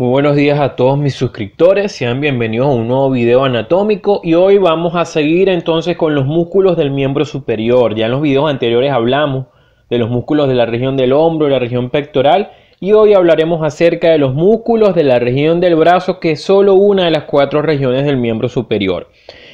Muy buenos días a todos mis suscriptores, sean bienvenidos a un nuevo video anatómico y hoy vamos a seguir entonces con los músculos del miembro superior. Ya en los videos anteriores hablamos de los músculos de la región del hombro, y la región pectoral y hoy hablaremos acerca de los músculos de la región del brazo que es solo una de las cuatro regiones del miembro superior.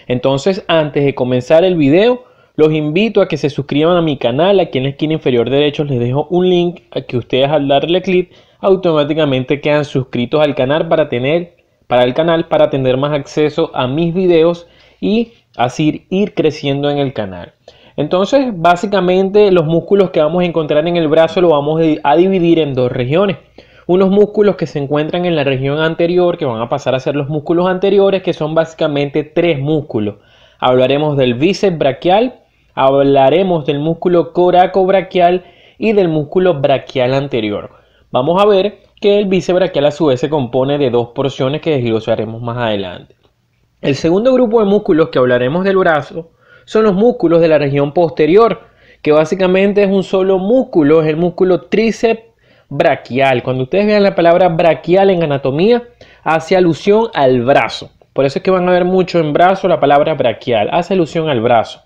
Entonces antes de comenzar el video los invito a que se suscriban a mi canal, aquí en la esquina inferior derecho les dejo un link a que ustedes al darle clic automáticamente quedan suscritos al canal para tener para el canal para tener más acceso a mis videos y así ir creciendo en el canal. Entonces, básicamente los músculos que vamos a encontrar en el brazo lo vamos a dividir en dos regiones. Unos músculos que se encuentran en la región anterior, que van a pasar a ser los músculos anteriores, que son básicamente tres músculos. Hablaremos del bíceps braquial, hablaremos del músculo braquial y del músculo braquial anterior. Vamos a ver que el braquial a su vez se compone de dos porciones que desglosaremos más adelante. El segundo grupo de músculos que hablaremos del brazo son los músculos de la región posterior, que básicamente es un solo músculo, es el músculo tríceps braquial. Cuando ustedes vean la palabra braquial en anatomía, hace alusión al brazo. Por eso es que van a ver mucho en brazo la palabra braquial, hace alusión al brazo.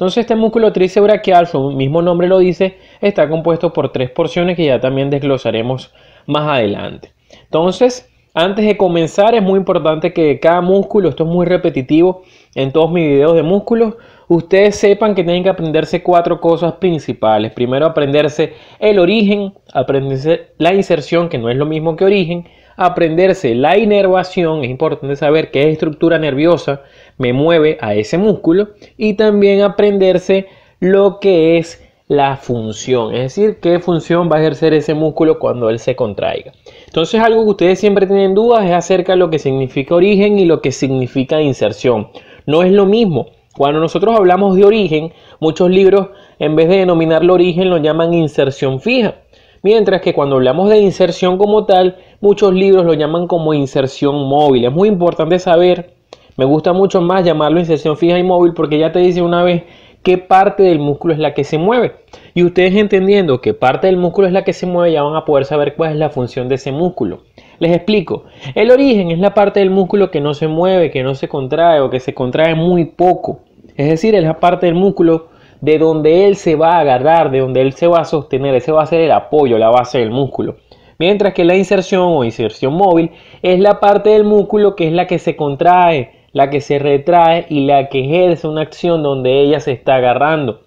Entonces este músculo tricebraquial, su mismo nombre lo dice, está compuesto por tres porciones que ya también desglosaremos más adelante. Entonces, antes de comenzar es muy importante que cada músculo, esto es muy repetitivo en todos mis videos de músculos, ustedes sepan que tienen que aprenderse cuatro cosas principales. Primero aprenderse el origen, aprenderse la inserción, que no es lo mismo que origen, aprenderse la inervación, es importante saber qué es estructura nerviosa, me mueve a ese músculo y también aprenderse lo que es la función, es decir, qué función va a ejercer ese músculo cuando él se contraiga. Entonces, algo que ustedes siempre tienen dudas es acerca de lo que significa origen y lo que significa inserción. No es lo mismo. Cuando nosotros hablamos de origen, muchos libros, en vez de denominarlo origen, lo llaman inserción fija. Mientras que cuando hablamos de inserción como tal, muchos libros lo llaman como inserción móvil. Es muy importante saber me gusta mucho más llamarlo inserción fija y móvil porque ya te dice una vez qué parte del músculo es la que se mueve. Y ustedes entendiendo que parte del músculo es la que se mueve ya van a poder saber cuál es la función de ese músculo. Les explico. El origen es la parte del músculo que no se mueve, que no se contrae o que se contrae muy poco. Es decir, es la parte del músculo de donde él se va a agarrar, de donde él se va a sostener. Ese va a ser el apoyo, la base del músculo. Mientras que la inserción o inserción móvil es la parte del músculo que es la que se contrae, la que se retrae y la que ejerce una acción donde ella se está agarrando.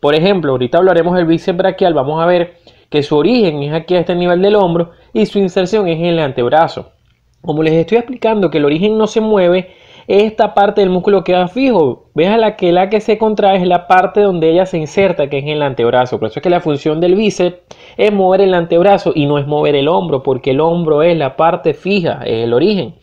Por ejemplo, ahorita hablaremos del bíceps braquial, vamos a ver que su origen es aquí a este nivel del hombro y su inserción es en el antebrazo. Como les estoy explicando que el origen no se mueve, esta parte del músculo queda fijo. Ves la que la que se contrae es la parte donde ella se inserta, que es en el antebrazo. Por eso es que la función del bíceps es mover el antebrazo y no es mover el hombro, porque el hombro es la parte fija, es el origen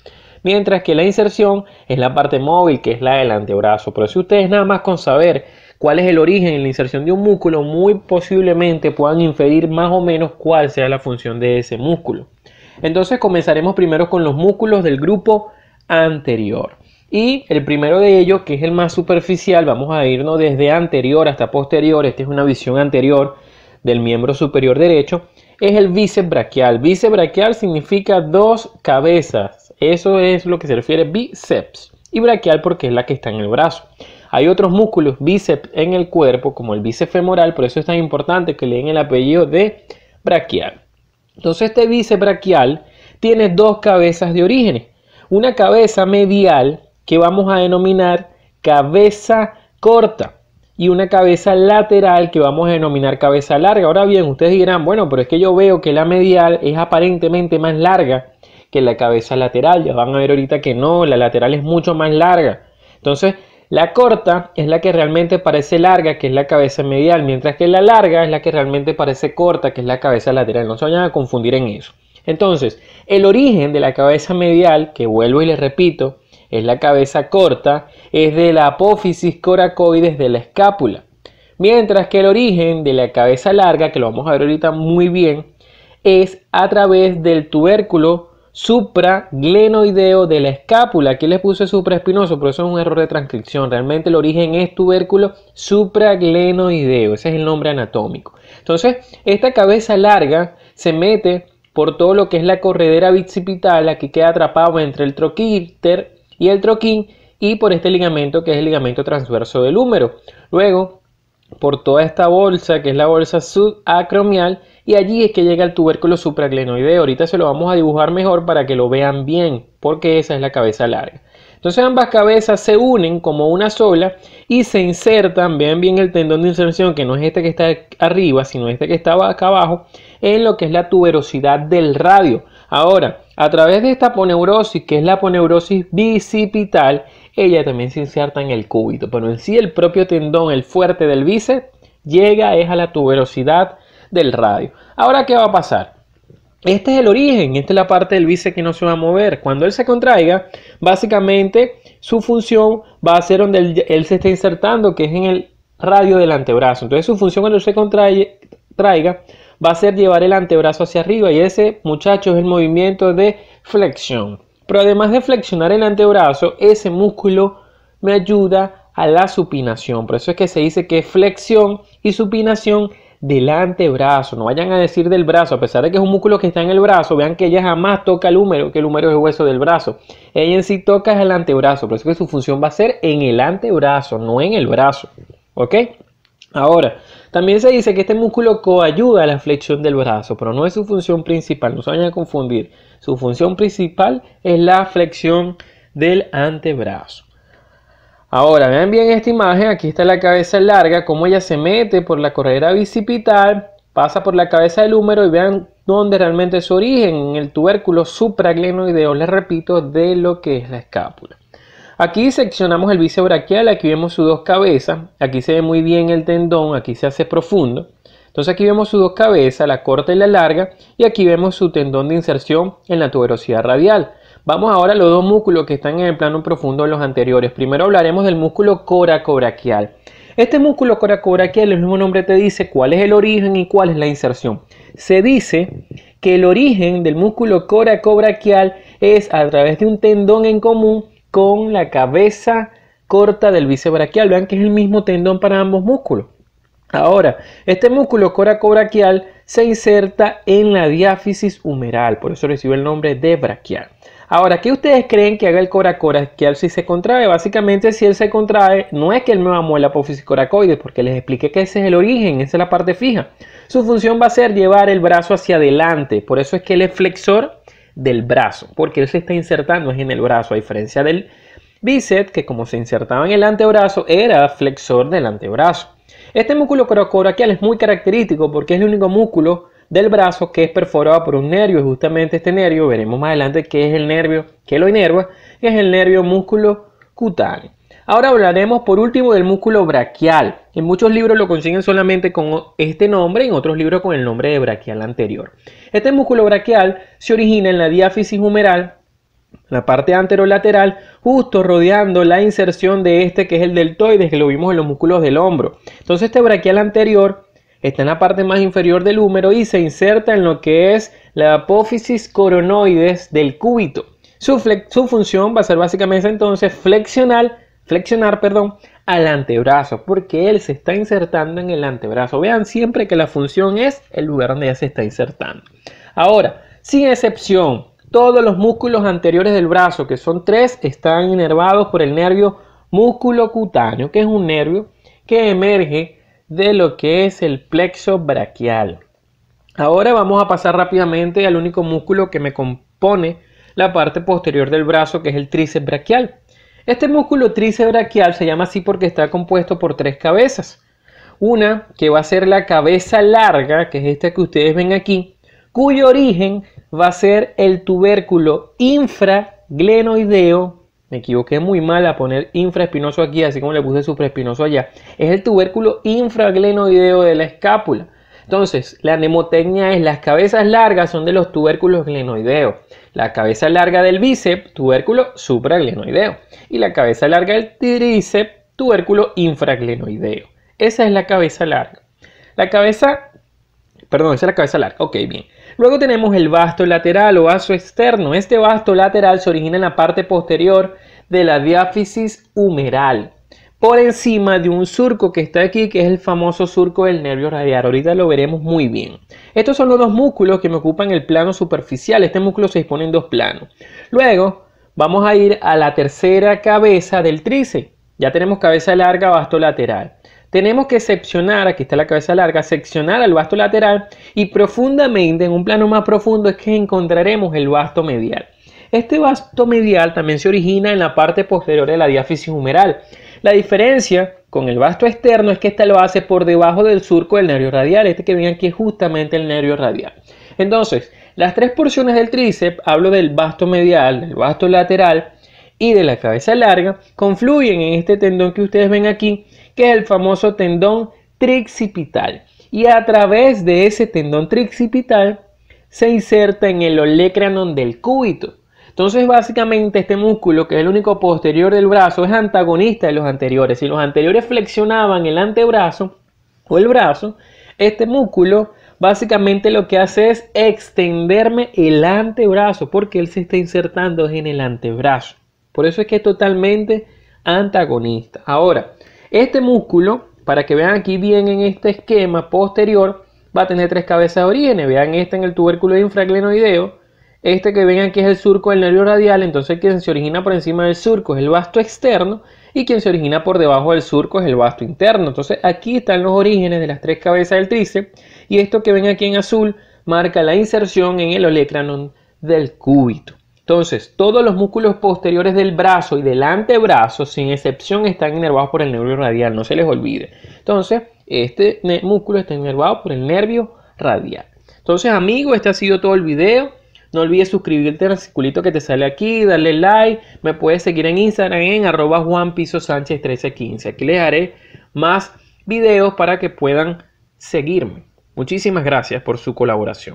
mientras que la inserción es la parte móvil que es la del antebrazo. Pero si ustedes nada más con saber cuál es el origen en la inserción de un músculo, muy posiblemente puedan inferir más o menos cuál sea la función de ese músculo. Entonces comenzaremos primero con los músculos del grupo anterior. Y el primero de ellos, que es el más superficial, vamos a irnos desde anterior hasta posterior, esta es una visión anterior del miembro superior derecho, es el bíceps braquial. Bíceps braquial significa dos cabezas, eso es lo que se refiere bíceps. Y braquial porque es la que está en el brazo. Hay otros músculos bíceps en el cuerpo, como el bíceps femoral, por eso es tan importante que den el apellido de braquial. Entonces este bíceps braquial tiene dos cabezas de origen: Una cabeza medial que vamos a denominar cabeza corta y una cabeza lateral que vamos a denominar cabeza larga. Ahora bien, ustedes dirán, bueno, pero es que yo veo que la medial es aparentemente más larga que la cabeza lateral. Ya van a ver ahorita que no, la lateral es mucho más larga. Entonces, la corta es la que realmente parece larga, que es la cabeza medial, mientras que la larga es la que realmente parece corta, que es la cabeza lateral. No se vayan a confundir en eso. Entonces, el origen de la cabeza medial, que vuelvo y les repito, es la cabeza corta, es de la apófisis coracoides de la escápula. Mientras que el origen de la cabeza larga, que lo vamos a ver ahorita muy bien, es a través del tubérculo supraglenoideo de la escápula. Aquí les puse supraespinoso, pero eso es un error de transcripción. Realmente el origen es tubérculo supraglenoideo. Ese es el nombre anatómico. Entonces, esta cabeza larga se mete por todo lo que es la corredera bicipital, la que queda atrapado entre el troquíter y el troquín, y por este ligamento que es el ligamento transverso del húmero. Luego, por toda esta bolsa, que es la bolsa subacromial, y allí es que llega el tubérculo supraglenoide Ahorita se lo vamos a dibujar mejor para que lo vean bien, porque esa es la cabeza larga. Entonces ambas cabezas se unen como una sola y se insertan, vean bien el tendón de inserción, que no es este que está arriba, sino este que estaba acá abajo, en lo que es la tuberosidad del radio. Ahora, a través de esta poneurosis, que es la poneurosis bicipital, ella también se inserta en el cúbito, pero en sí el propio tendón, el fuerte del bíceps, llega es a la tuberosidad del radio. Ahora, ¿qué va a pasar? Este es el origen, esta es la parte del bíceps que no se va a mover. Cuando él se contraiga, básicamente su función va a ser donde él, se está insertando, que es en el radio del antebrazo. Entonces su función cuando se contraiga va a ser llevar el antebrazo hacia arriba y ese, muchacho es el movimiento de flexión. Pero además de flexionar el antebrazo, ese músculo me ayuda a la supinación. Por eso es que se dice que flexión y supinación del antebrazo. No vayan a decir del brazo, a pesar de que es un músculo que está en el brazo, vean que ella jamás toca el húmero, que el húmero es el hueso del brazo. Ella en sí toca el antebrazo, por eso que su función va a ser en el antebrazo, no en el brazo. ¿Ok? Ahora, también se dice que este músculo coayuda a la flexión del brazo, pero no es su función principal, no se vayan a confundir. Su función principal es la flexión del antebrazo. Ahora, vean bien esta imagen, aquí está la cabeza larga, cómo ella se mete por la corredera bicipital, pasa por la cabeza del húmero y vean dónde realmente es su origen, en el tubérculo supraglenoideo, les repito, de lo que es la escápula. Aquí seccionamos el bíceps braquial, aquí vemos sus dos cabezas, aquí se ve muy bien el tendón, aquí se hace profundo. Entonces aquí vemos sus dos cabezas, la corta y la larga, y aquí vemos su tendón de inserción en la tuberosidad radial. Vamos ahora a los dos músculos que están en el plano profundo de los anteriores. Primero hablaremos del músculo coracobraquial. Este músculo coracobraquial, el mismo nombre te dice cuál es el origen y cuál es la inserción. Se dice que el origen del músculo coracobraquial es a través de un tendón en común con la cabeza corta del bicebraquial. Vean que es el mismo tendón para ambos músculos. Ahora, este músculo coracobraquial se inserta en la diáfisis humeral, por eso recibe el nombre de braquial. Ahora, ¿qué ustedes creen que haga el coracoraquial si se contrae? Básicamente, si él se contrae, no es que él me va a mover porque les expliqué que ese es el origen, esa es la parte fija. Su función va a ser llevar el brazo hacia adelante, por eso es que él es flexor del brazo, porque él se está insertando en el brazo, a diferencia del bíceps, que como se insertaba en el antebrazo, era flexor del antebrazo. Este músculo coracoraquial es muy característico porque es el único músculo del brazo que es perforado por un nervio. Y justamente este nervio, veremos más adelante qué es el nervio que lo inerva, es el nervio músculo cutáneo. Ahora hablaremos por último del músculo braquial. En muchos libros lo consiguen solamente con este nombre, en otros libros con el nombre de braquial anterior. Este músculo braquial se origina en la diáfisis humeral, la parte anterolateral, justo rodeando la inserción de este que es el deltoides, que lo vimos en los músculos del hombro. Entonces este braquial anterior está en la parte más inferior del húmero y se inserta en lo que es la apófisis coronoides del cúbito. Su, su función va a ser básicamente entonces flexionar, flexionar perdón, al antebrazo, porque él se está insertando en el antebrazo. Vean siempre que la función es el lugar donde ya se está insertando. Ahora, sin excepción, todos los músculos anteriores del brazo, que son tres, están inervados por el nervio músculo cutáneo, que es un nervio que emerge de lo que es el plexo braquial. Ahora vamos a pasar rápidamente al único músculo que me compone la parte posterior del brazo, que es el tríceps braquial. Este músculo tríceps braquial se llama así porque está compuesto por tres cabezas. Una que va a ser la cabeza larga, que es esta que ustedes ven aquí, cuyo origen va a ser el tubérculo infraglenoideo me equivoqué muy mal a poner infraespinoso aquí, así como le puse supraespinoso allá. Es el tubérculo infraglenoideo de la escápula. Entonces, la nemotecnia es las cabezas largas son de los tubérculos glenoideos. La cabeza larga del bíceps, tubérculo supraglenoideo. Y la cabeza larga del tríceps, tubérculo infraglenoideo. Esa es la cabeza larga. La cabeza, perdón, esa es la cabeza larga. Ok, bien. Luego tenemos el vasto lateral o vaso externo. Este vasto lateral se origina en la parte posterior de la diáfisis humeral, por encima de un surco que está aquí, que es el famoso surco del nervio radial. Ahorita lo veremos muy bien. Estos son los dos músculos que me ocupan el plano superficial. Este músculo se dispone en dos planos. Luego vamos a ir a la tercera cabeza del tríceps. Ya tenemos cabeza larga, vasto lateral tenemos que seccionar, aquí está la cabeza larga, seccionar al vasto lateral y profundamente, en un plano más profundo, es que encontraremos el vasto medial. Este vasto medial también se origina en la parte posterior de la diáfisis humeral. La diferencia con el vasto externo es que esta lo hace por debajo del surco del nervio radial, este que ven aquí es justamente el nervio radial. Entonces, las tres porciones del tríceps, hablo del vasto medial, del vasto lateral, y de la cabeza larga confluyen en este tendón que ustedes ven aquí que es el famoso tendón trixipital. Y a través de ese tendón trixipital se inserta en el olecranon del cúbito. Entonces, básicamente, este músculo, que es el único posterior del brazo, es antagonista de los anteriores. Si los anteriores flexionaban el antebrazo o el brazo, este músculo básicamente lo que hace es extenderme el antebrazo, porque él se está insertando en el antebrazo. Por eso es que es totalmente antagonista. Ahora, este músculo, para que vean aquí bien en este esquema posterior, va a tener tres cabezas de origen. Vean este en el tubérculo infraglenoideo. Este que ven aquí es el surco del nervio radial, entonces quien se origina por encima del surco es el vasto externo y quien se origina por debajo del surco es el vasto interno. Entonces aquí están los orígenes de las tres cabezas del tríceps y esto que ven aquí en azul marca la inserción en el olecranon del cúbito. Entonces, todos los músculos posteriores del brazo y del antebrazo, sin excepción, están enervados por el nervio radial, no se les olvide. Entonces, este músculo está enervado por el nervio radial. Entonces, amigos, este ha sido todo el video. No olvides suscribirte al circulito que te sale aquí, darle like. Me puedes seguir en Instagram en arroba sánchez 1315 Aquí les haré más videos para que puedan seguirme. Muchísimas gracias por su colaboración.